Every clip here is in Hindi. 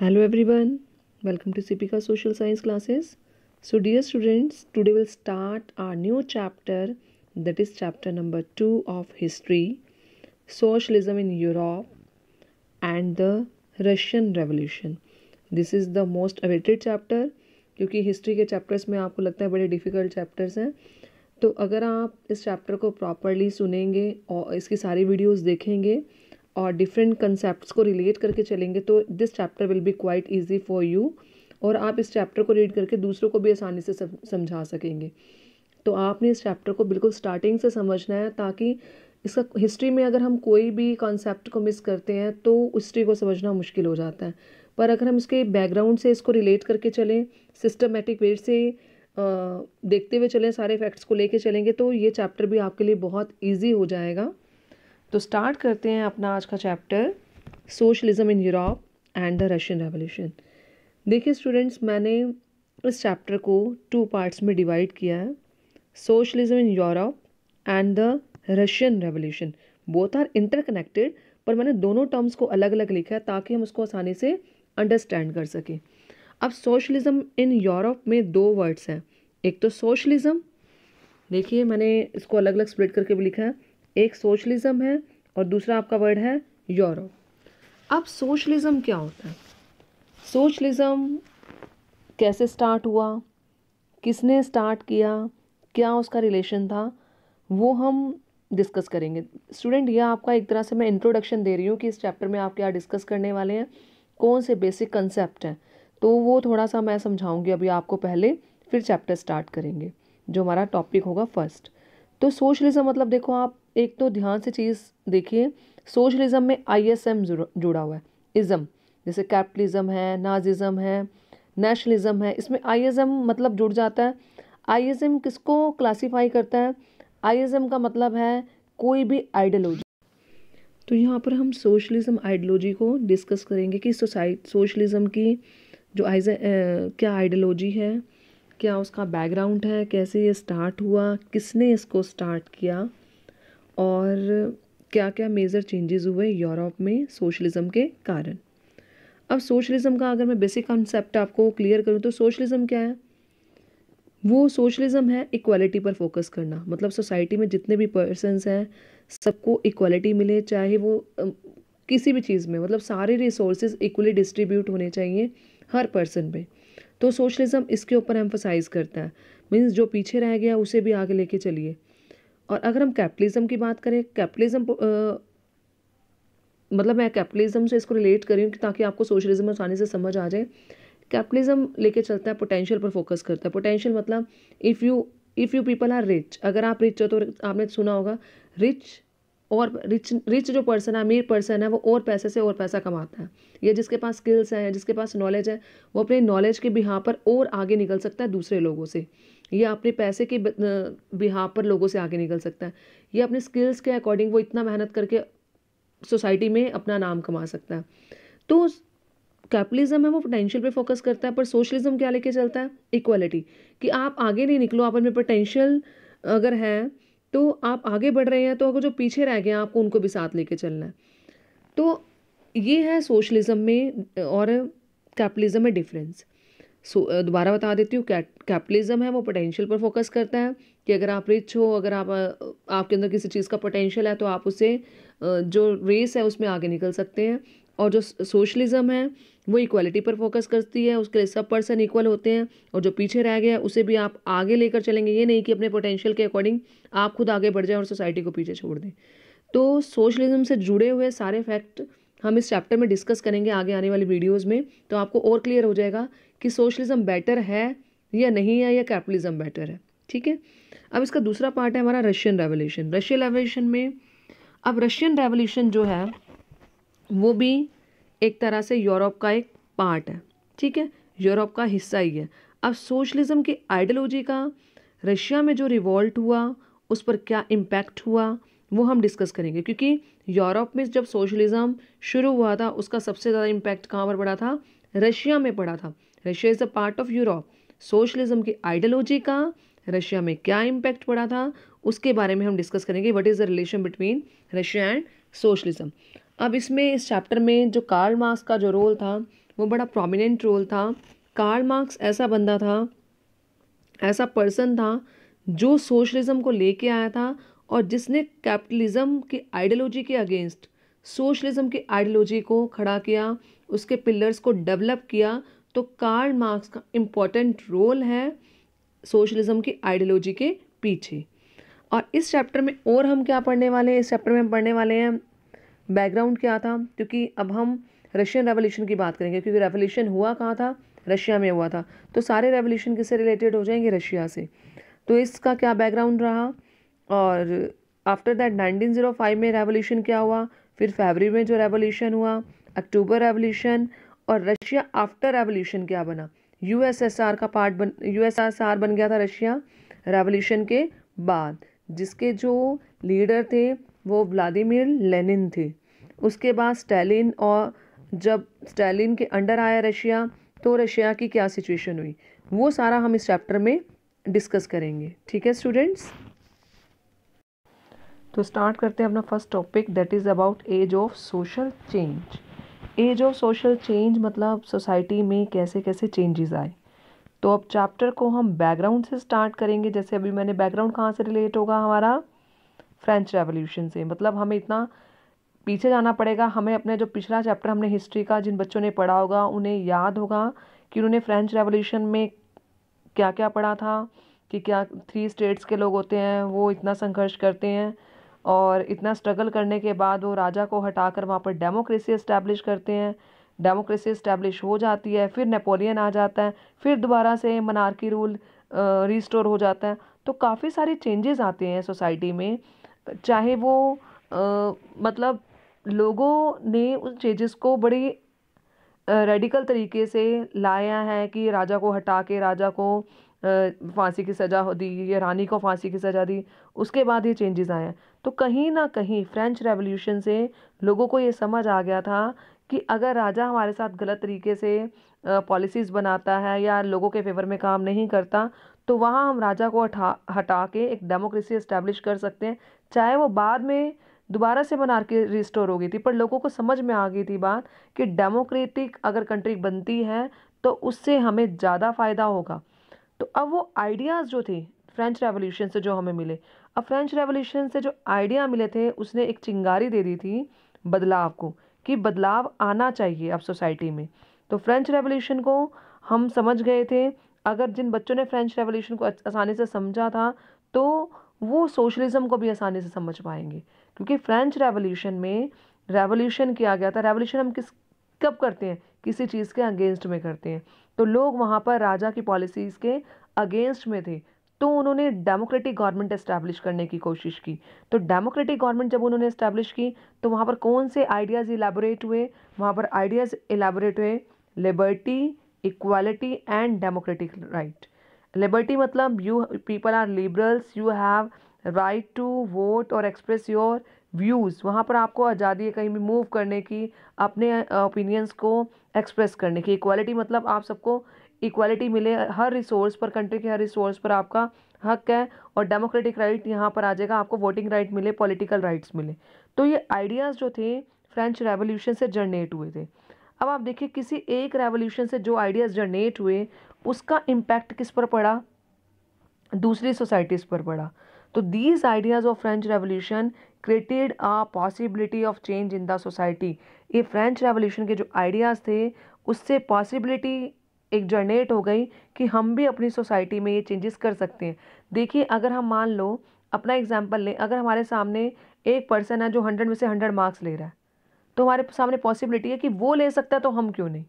हेलो एवरीवन वेलकम टू सिपिका social science classes so dear students today will start our new chapter that is chapter number two of history socialism in Europe and the Russian revolution this is the most awaited chapter क्योंकि हिस्ट्री के चैप्टर्स में आपको लगता है बड़े डिफ़िकल्ट चैप्टर्स हैं तो अगर आप इस चैप्टर को प्रॉपरली सुनेंगे और इसकी सारी वीडियोज़ देखेंगे और डिफरेंट कंसेप्ट को रिलेट करके चलेंगे तो this chapter will be quite easy for you और आप इस चैप्टर को रीड करके दूसरों को भी आसानी से समझा सकेंगे तो आपने इस चैप्टर को बिल्कुल स्टार्टिंग से समझना है ताकि इसका हिस्ट्री में अगर हम कोई भी कॉन्सेप्ट को मिस करते हैं तो हिस्ट्री को समझना मुश्किल हो जाता है पर अगर हम इसके बैकग्राउंड से इसको रिलेट करके चलें सिस्टमेटिक वे से देखते हुए चलें सारे फैक्ट्स को लेके चलेंगे तो ये चैप्टर भी आपके लिए बहुत ईजी हो जाएगा तो स्टार्ट करते हैं अपना आज का chapter socialism in Europe and the Russian revolution देखिए स्टूडेंट्स मैंने इस चैप्टर को टू पार्ट्स में डिवाइड किया है socialism in Europe and the Russian revolution both are interconnected पर मैंने दोनों टर्म्स को अलग अलग लिखा है ताकि हम उसको आसानी से अंडरस्टैंड कर सकें अब सोशलिज़्म इन यूरोप में दो वर्ड्स हैं एक तो सोशलिज़म देखिए मैंने इसको अलग अलग स्प्लिट करके भी लिखा है एक सोशलिज्म है और दूसरा आपका वर्ड है यूरोप अब सोशलिज़म क्या होता है सोशलिज़म कैसे स्टार्ट हुआ किसने स्टार्ट किया क्या उसका रिलेशन था वो हम डिस्कस करेंगे स्टूडेंट यह आपका एक तरह से मैं इंट्रोडक्शन दे रही हूँ कि इस चैप्टर में आप क्या डिस्कस करने वाले हैं कौन से बेसिक कंसेप्ट हैं तो वो थोड़ा सा मैं समझाऊंगी अभी आपको पहले फिर चैप्टर स्टार्ट करेंगे जो हमारा टॉपिक होगा फर्स्ट तो सोशलिज़्म मतलब देखो आप एक तो ध्यान से चीज़ देखिए सोशलिज्म में आई एस एम जुड़ा हुआ है इज़म जैसे कैपिटलिज्म है नाजिज़म है नेशनलिज़म है इसमें आई एम मतलब जुड़ जाता है आई एस एम किसको क्लासीफाई करता है आई का मतलब है कोई भी आइडियोलॉजी तो यहाँ पर हम सोशलिज्म आइडियोलॉजी को डिस्कस करेंगे कि सोसाइटी सोशलिज्म की जो आइज क्या आइडियोलॉजी है क्या उसका बैकग्राउंड है कैसे ये स्टार्ट हुआ किसने इसको स्टार्ट किया और क्या क्या मेजर चेंजेस हुए यूरोप में सोशलिज़म के कारण अब सोशलिज़म का अगर मैं बेसिक कॉन्सेप्ट आपको क्लियर करूँ तो सोशलिज़म क्या है वो सोशलिज़म है इक्वालिटी पर फोकस करना मतलब सोसाइटी में जितने भी पर्सनस हैं सबको इक्वालिटी मिले चाहे वो किसी भी चीज़ में मतलब सारे रिसोर्सेज इक्वली डिस्ट्रीब्यूट होने चाहिए हर पर्सन पे तो सोशलिज़म इसके ऊपर एम्फोसाइज करता है मीन्स जो पीछे रह गया उसे भी आगे लेके चलिए और अगर हम कैपिटलिज्म की बात करें कैपिटलिज्म मतलब मैं कैपिटलिज्म से इसको रिलेट कर रही हूँ ताकि आपको सोशलिज्म आसानी से समझ आ जाए कैपिटलिज्म लेके चलता है पोटेंशियल पर फोकस करता है पोटेंशियल मतलब if you if you people are rich अगर आप रिच हो तो आपने सुना होगा रिच और रिच रिच जो पर्सन है अमीर पर्सन है वो और पैसे से और पैसा कमाता है या जिसके पास स्किल्स हैं या जिसके पास नॉलेज है वो अपने नॉलेज के बिहा पर और आगे निकल सकता है दूसरे लोगों से ये अपने पैसे के बिहाव पर लोगों से आगे निकल सकता है ये अपने स्किल्स के अकॉर्डिंग वो इतना मेहनत करके सोसाइटी में अपना नाम कमा सकता है तो कैपिटलिज्म है वो पोटेंशियल पे फोकस करता है पर सोशलिज्म क्या लेके चलता है इक्वालिटी कि आप आगे नहीं निकलो आप अपने पोटेंशियल अगर है तो आप आगे बढ़ रहे हैं तो अगर जो पीछे रह गए हैं आपको उनको भी साथ लेके चलना है तो ये है सोशलिज्म में और कैपिटलिज्म में डिफरेंस सो दोबारा बता देती हूँ कैपिटलिज्म है वो पोटेंशियल पर फोकस करता है कि अगर आप रिच हो अगर आप आपके अंदर किसी चीज़ का पोटेंशियल है तो आप उसे जो रेस है उसमें आगे निकल सकते हैं और जो सोशलिज्म है वो इक्वालिटी पर फोकस करती है उसके लिए सब पर्सन इक्वल होते हैं और जो पीछे रह गया उसे भी आप आगे लेकर चलेंगे ये नहीं कि अपने पोटेंशियल के अकॉर्डिंग आप खुद आगे बढ़ जाएं और सोसाइटी को पीछे छोड़ दें तो सोशलिज्म से जुड़े हुए सारे फैक्ट हम इस चैप्टर में डिस्कस करेंगे आगे आने वाली वीडियोज़ में तो आपको और क्लियर हो जाएगा कि सोशलिज़म बेटर है या नहीं है या कैपिटलिज़म बेटर है ठीक है अब इसका दूसरा पार्ट है हमारा रशियन रेवोल्यूशन रशियन रेवोल्यूशन में अब रशियन रेवोल्यूशन जो है वो भी एक तरह से यूरोप का एक पार्ट है ठीक है यूरोप का हिस्सा ही है अब सोशलिज़म की आइडियोलॉजी का रशिया में जो रिवॉल्ट हुआ उस पर क्या इम्पैक्ट हुआ वो हम डिस्कस करेंगे क्योंकि यूरोप में जब सोशलिज़म शुरू हुआ था उसका सबसे ज़्यादा इम्पैक्ट कहाँ पर पड़ा था रशिया में पड़ा था Russia is a part of Europe socialism की आइडियोलॉजी का रशिया में क्या इम्पैक्ट पड़ा था उसके बारे में हम डिस्कस करेंगे what is the relation between Russia and socialism अब इसमें इस चैप्टर में जो कार्ल मार्क्स का जो रोल था वो बड़ा प्रोमिनेंट रोल था कार्ल मार्क्स ऐसा बंदा था ऐसा पर्सन था जो सोशलिज्म को लेके आया था और जिसने कैपिटलिज्म की आइडियोलॉजी के अगेंस्ट सोशलिज्म की आइडियोलॉजी को खड़ा किया उसके पिलर्स को डेवलप किया तो कार्ल मार्क्स का इम्पोर्टेंट रोल है सोशलिज्म की आइडियोलॉजी के पीछे और इस चैप्टर में और हम क्या पढ़ने वाले हैं इस चैप्टर में हम पढ़ने वाले हैं बैकग्राउंड क्या था क्योंकि अब हम रशियन रेवोल्यूशन की बात करेंगे क्योंकि रेवोल्यूशन हुआ कहाँ था रशिया में हुआ था तो सारे रेवोल्यूशन किससे रिलेटेड हो जाएंगे रशिया से तो इसका क्या बैकग्राउंड रहा और आफ्टर दैट 1905 में रेवोल्यूशन क्या हुआ फिर फेबरी में जो रेवोल्यूशन हुआ अक्टूबर रेवोल्यूशन और रशिया आफ्टर रेवोल्यूशन क्या बना यूएसएसआर का पार्ट बन यूएसएसआर बन गया था रशिया रेवोल्यूशन के बाद जिसके जो लीडर थे वो व्लादिमिर लेनिन थे उसके बाद स्टालिन और जब स्टालिन के अंडर आया रशिया तो रशिया की क्या सिचुएशन हुई वो सारा हम इस चैप्टर में डिस्कस करेंगे ठीक है स्टूडेंट्स तो स्टार्ट करते हैं अपना first topic that is about age of social change age of social change मतलब सोसाइटी में कैसे कैसे चेंजेस आए तो अब चैप्टर को हम बैकग्राउंड से स्टार्ट करेंगे जैसे अभी मैंने बैकग्राउंड कहाँ से रिलेट होगा हमारा फ्रेंच रेवोल्यूशन से मतलब हमें इतना पीछे जाना पड़ेगा हमें अपने जो पिछला चैप्टर हमने हिस्ट्री का जिन बच्चों ने पढ़ा होगा उन्हें याद होगा कि उन्होंने फ्रेंच रेवोल्यूशन में क्या क्या पढ़ा था कि क्या थ्री स्टेट्स के लोग होते हैं वो इतना संघर्ष करते हैं और इतना स्ट्रगल करने के बाद वो राजा को हटाकर वहाँ पर डेमोक्रेसी इस्टेब्लिश करते हैं डेमोक्रेसी इस्टेब्लिश हो जाती है फिर नेपोलियन आ जाता है फिर दोबारा से मनारकी रूल रिस्टोर हो जाता है तो काफ़ी सारे चेंजेस आते हैं सोसाइटी में चाहे वो आ, मतलब लोगों ने उन चेंजेस को बड़ी रेडिकल तरीके से लाया है कि राजा को हटा के राजा को फांसी की सज़ा दी या रानी को फांसी की सज़ा दी उसके बाद ये चेंजेस आए तो कहीं ना कहीं फ्रेंच रेवोल्यूशन से लोगों को ये समझ आ गया था कि अगर राजा हमारे साथ गलत तरीके से पॉलिसीज़ बनाता है या लोगों के फेवर में काम नहीं करता तो वहाँ हम राजा को हटा हटा के एक डेमोक्रेसी इस्टेब्लिश कर सकते हैं चाहे वो बाद में दोबारा से बना के रिस्टोर हो गई थी पर लोगों को समझ में आ गई थी बात कि डेमोक्रेटिक अगर कंट्री बनती है तो उससे हमें ज़्यादा फ़ायदा होगा तो अब वो आइडियाज़ जो थे फ्रेंच रेवोल्यूशन से जो हमें मिले अब फ्रेंच रेवोल्यूशन से जो आइडिया मिले थे उसने एक चिंगारी दे दी थी बदलाव को कि बदलाव आना चाहिए अब सोसाइटी में तो फ्रेंच रेवोल्यूशन को हम समझ गए थे अगर जिन बच्चों ने फ्रेंच रेवोल्यूशन को आसानी से समझा था तो वो सोशलिज्म को भी आसानी से समझ पाएंगे क्योंकि फ्रेंच रेवोल्यूशन में रेवोल्यूशन किया गया था रेवोल्यूशन हम किस कब करते हैं किसी चीज़ के अगेंस्ट में करते हैं तो लोग वहाँ पर राजा की पॉलिसीज़ के अगेंस्ट में थे तो उन्होंने डेमोक्रेटिक गवर्नमेंट इस्टेब्लिश करने की कोशिश की तो डेमोक्रेटिक गवर्नमेंट जब उन्होंने इस्टेब्लिश की तो वहाँ पर कौन से आइडियाज़ इलेबोरेट हुए वहाँ पर आइडियाज़ इलेबोरेट हुए liberty equality and democratic right liberty मतलब you people are liberals you have right to vote और एक्सप्रेस योर व्यूज़ वहाँ पर आपको आज़ादी है कहीं भी मूव करने की अपने ओपिनियंस को एक्सप्रेस करने की इक्वालिटी मतलब आप सबको इक्वालिटी मिले हर रिसोर्स पर कंट्री के हर रिसोर्स पर आपका हक है और डेमोक्रेटिक राइट यहाँ पर आ जाएगा आपको वोटिंग राइट मिले पॉलिटिकल राइट्स मिले तो ये आइडियाज़ जो थे फ्रेंच रेवोल्यूशन से जनरेट हुए थे अब आप देखिए किसी एक रेवोल्यूशन से जो आइडियाज़ जनरेट हुए उसका इम्पैक्ट किस पर पड़ा दूसरी सोसाइटीज़ पर पड़ा तो these ideas of French revolution created a possibility of change in the society ये फ्रेंच रेवोल्यूशन के जो आइडियाज़ थे उससे पॉसिबिलिटी एक जनरेट हो गई कि हम भी अपनी सोसाइटी में ये चेंजेस कर सकते हैं देखिए अगर हम मान लो अपना एग्जाम्पल लें अगर हमारे सामने एक पर्सन है जो हंड्रेड में से हंड्रेड मार्क्स ले रहा है तो हमारे सामने पॉसिबिलिटी है कि वो ले सकता है तो हम क्यों नहीं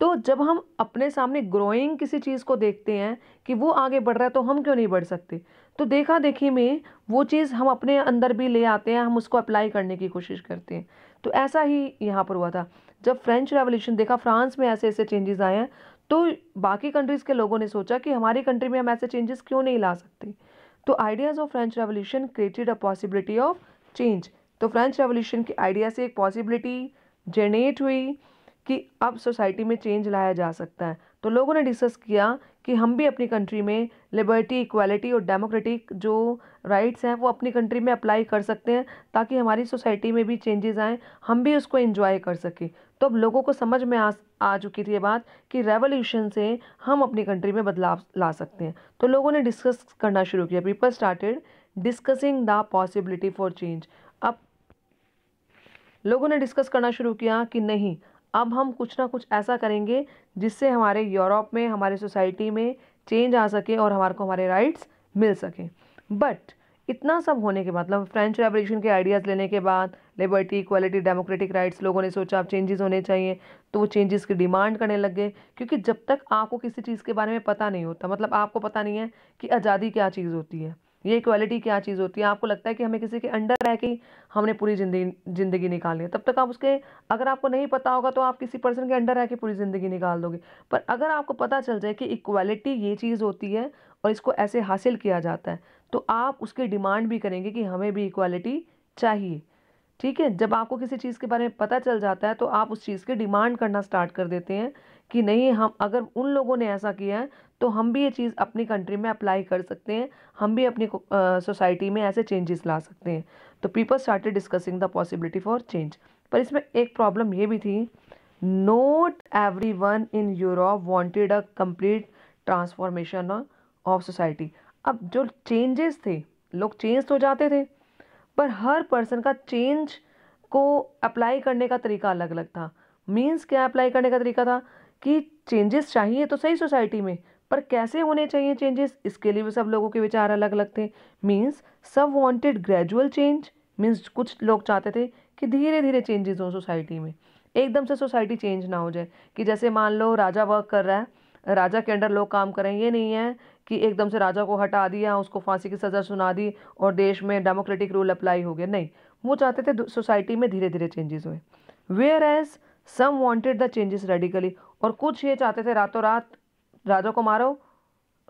तो जब हम अपने सामने ग्रोइंग किसी चीज़ को देखते हैं कि वो आगे बढ़ रहा है तो हम क्यों नहीं बढ़ सकते तो देखा देखी में वो चीज़ हम अपने अंदर भी ले आते हैं हम उसको अप्लाई करने की कोशिश करते हैं तो ऐसा ही यहाँ पर हुआ था जब फ्रेंच रेवोल्यूशन देखा फ्रांस में ऐसे ऐसे चेंजेस आए हैं तो बाकी कंट्रीज़ के लोगों ने सोचा कि हमारी कंट्री में हम ऐसे चेंजेस क्यों नहीं ला सकते तो ideas of French revolution created a possibility of change तो फ्रेंच रेवोल्यूशन के आइडिया से एक पॉसिबिलिटी जनरेट हुई कि अब सोसाइटी में चेंज लाया जा सकता है तो लोगों ने डिस्कस किया कि हम भी अपनी कंट्री में लिबर्टी इक्वालिटी और डेमोक्रेटिक जो राइट्स हैं वो अपनी कंट्री में अप्लाई कर सकते हैं ताकि हमारी सोसाइटी में भी चेंजेस आएँ हम भी उसको इन्जॉय कर सकें तो अब लोगों को समझ में आ आ चुकी थी ये बात कि रेवोल्यूशन से हम अपनी कंट्री में बदलाव ला सकते हैं तो लोगों ने डिस्कस करना शुरू किया people started discussing the possibility for change अब लोगों ने डिस्कस करना शुरू किया कि नहीं अब हम कुछ ना कुछ ऐसा करेंगे जिससे हमारे यूरोप में हमारे सोसाइटी में चेंज आ सके और हमारे को हमारे राइट्स मिल सकें बट इतना सब होने के बाद मतलब फ्रेंच रेवोल्यूशन के आइडियाज़ लेने के बाद लिबर्टी इक्वालिटी डेमोक्रेटिक राइट्स लोगों ने सोचा अब चेंजेस होने चाहिए तो वो चेंजेस की डिमांड करने लग गए क्योंकि जब तक आपको किसी चीज़ के बारे में पता नहीं होता मतलब आपको पता नहीं है कि आज़ादी क्या चीज़ होती है ये इक्वालिटी क्या चीज़ होती है आपको लगता है कि हमें किसी के अंडर रह के हमने पूरी जिंदगी ज़िंदगी निकालनी है तब तक आप उसके अगर आपको नहीं पता होगा तो आप किसी पर्सन के अंडर रह के पूरी ज़िंदगी निकाल दोगे पर अगर आपको पता चल जाए कि इक्वालिटी ये चीज़ होती है और इसको ऐसे हासिल किया जाता है तो आप उसकी डिमांड भी करेंगे कि हमें भी इक्वालिटी चाहिए ठीक है जब आपको किसी चीज़ के बारे में पता चल जाता है तो आप उस चीज़ की डिमांड करना स्टार्ट कर देते हैं कि नहीं हम अगर उन लोगों ने ऐसा किया है तो हम भी ये चीज़ अपनी कंट्री में अप्लाई कर सकते हैं हम भी अपनी सोसाइटी में ऐसे चेंजेस ला सकते हैं तो people started discussing the possibility for change पर इसमें एक प्रॉब्लम ये भी थी not every one in Europe wanted a complete transformation of society अब जो चेंजेस थे लोग चेंज तो जाते थे पर हर पर्सन का चेंज को अप्लाई करने का तरीका अलग अलग था मीन्स क्या अप्लाई करने का तरीका था कि चेंजेस चाहिए तो सही सोसाइटी में पर कैसे होने चाहिए चेंजेस इसके लिए भी सब लोगों के विचार अलग अलग थे मीन्स सब वांटेड ग्रेजुअल चेंज मीन्स कुछ लोग चाहते थे कि धीरे धीरे चेंजेस हों सोसाइटी में एकदम से सोसाइटी चेंज ना हो जाए कि जैसे मान लो राजा वर्क कर रहा है राजा के अंडर लोग काम करें ये नहीं है कि एकदम से राजा को हटा दिया उसको फांसी की सज़ा सुना दी और देश में डेमोक्रेटिक रूल अप्लाई हो गया नहीं वो चाहते थे सोसाइटी में धीरे धीरे चेंजेस हुए whereas some wanted the changes radically और कुछ ये चाहते थे रातों रात राजा को मारो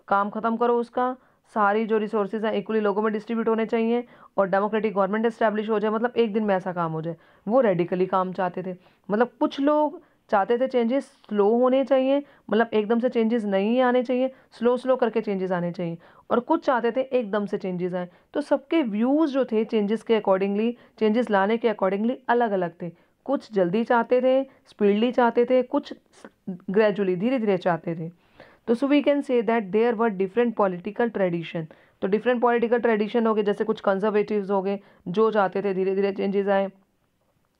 काम ख़त्म करो उसका सारी जो रिसोर्सेज हैं इक्वली लोगों में डिस्ट्रीब्यूट होने चाहिए और डेमोक्रेटिक गवर्नमेंट इस्टेब्लिश हो जाए मतलब एक दिन में ऐसा काम हो जाए वो रेडिकली काम चाहते थे मतलब कुछ लोग चाहते थे चेंजेस स्लो होने चाहिए मतलब एकदम से चेंजेस नहीं आने चाहिए स्लो स्लो करके चेंजेस आने चाहिए और कुछ चाहते थे एकदम से चेंजेस आए तो सबके व्यूज़ जो थे चेंजेस के अकॉर्डिंगली चेंजेस लाने के अकॉर्डिंगली अलग अलग थे कुछ जल्दी चाहते थे स्पीडली चाहते थे कुछ ग्रेजुअली धीरे धीरे चाहते थे तो so we can say that there were different political tradition तो डिफरेंट पॉलिटिकल ट्रेडिशन हो गए जैसे कुछ कंजर्वेटिव हो गए जो चाहते थे धीरे धीरे चेंजेस आए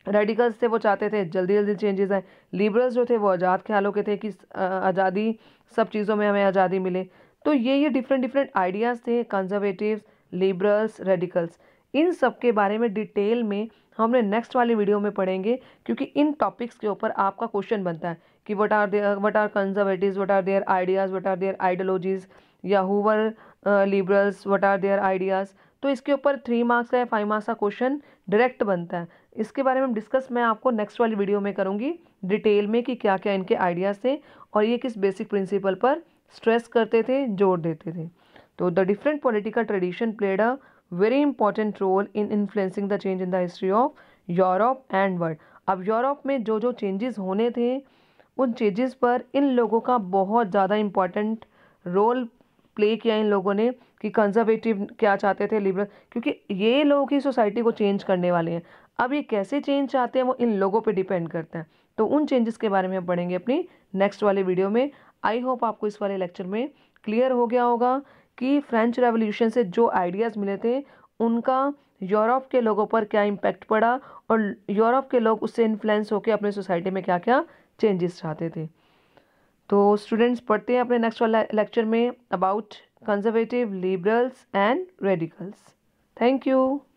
रेडिकल्स थे वो चाहते थे जल्दी जल्दी चेंजेस आए लिबरल्स जो थे वो आज़ाद ख्यालों के थे कि आज़ादी सब चीज़ों में हमें आज़ादी मिले तो ये ये डिफरेंट डिफरेंट आइडियाज़ थे कंजर्वेटिव लिबरल्स रेडिकल्स इन सब के बारे में डिटेल में हमने नेक्स्ट वाली वीडियो में पढ़ेंगे क्योंकि इन टॉपिक्स के ऊपर आपका क्वेश्चन बनता है कि what are their what are conservative what are their ideas what are their ideologies या who are liberals what are their ideas तो इसके ऊपर थ्री मार्क्स का या फाइव मार्क्स का क्वेश्चन डायरेक्ट बनता है इसके बारे में डिस्कस मैं आपको नेक्स्ट वाली वीडियो में करूँगी डिटेल में कि क्या क्या इनके आइडियाज़ थे और ये किस बेसिक प्रिंसिपल पर स्ट्रेस करते थे जोर देते थे तो the different political tradition played a very important role in influencing the change in the history of Europe and world अब यूरोप में जो जो चेंजेस होने थे उन चेंजेस पर इन लोगों का बहुत ज़्यादा इम्पॉर्टेंट रोल प्ले किया इन लोगों ने कि कंजर्वेटिव क्या चाहते थे लिबरल क्योंकि ये लोग ही सोसाइटी को चेंज करने वाले हैं अब ये कैसे चेंज चाहते हैं वो इन लोगों पे डिपेंड करता है तो उन चेंजेस के बारे में हम पढ़ेंगे अपनी नेक्स्ट वाले वीडियो में आई होप आपको इस वाले लेक्चर में क्लियर हो गया होगा कि फ्रेंच रेवोल्यूशन से जो आइडियाज़ मिले थे उनका यूरोप के लोगों पर क्या इम्पैक्ट पड़ा और यूरोप के लोग उससे इन्फ्लुएंस होकर अपने सोसाइटी में क्या क्या चेंजेस चाहते थे तो स्टूडेंट्स पढ़ते हैं अपने नेक्स्ट वाला लेक्चर में about conservative liberals and radicals thank you